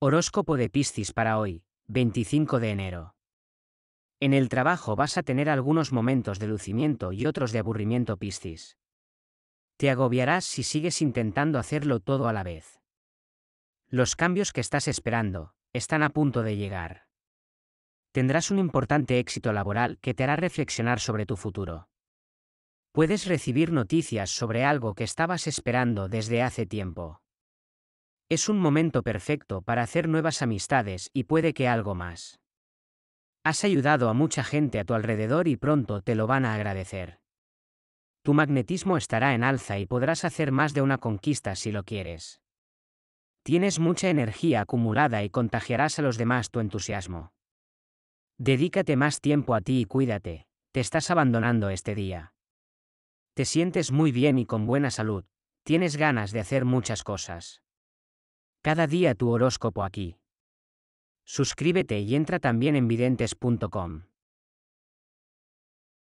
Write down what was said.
Horóscopo de Piscis para hoy, 25 de enero. En el trabajo vas a tener algunos momentos de lucimiento y otros de aburrimiento Piscis. Te agobiarás si sigues intentando hacerlo todo a la vez. Los cambios que estás esperando están a punto de llegar. Tendrás un importante éxito laboral que te hará reflexionar sobre tu futuro. Puedes recibir noticias sobre algo que estabas esperando desde hace tiempo. Es un momento perfecto para hacer nuevas amistades y puede que algo más. Has ayudado a mucha gente a tu alrededor y pronto te lo van a agradecer. Tu magnetismo estará en alza y podrás hacer más de una conquista si lo quieres. Tienes mucha energía acumulada y contagiarás a los demás tu entusiasmo. Dedícate más tiempo a ti y cuídate, te estás abandonando este día. Te sientes muy bien y con buena salud, tienes ganas de hacer muchas cosas. Cada día tu horóscopo aquí. Suscríbete y entra también en videntes.com.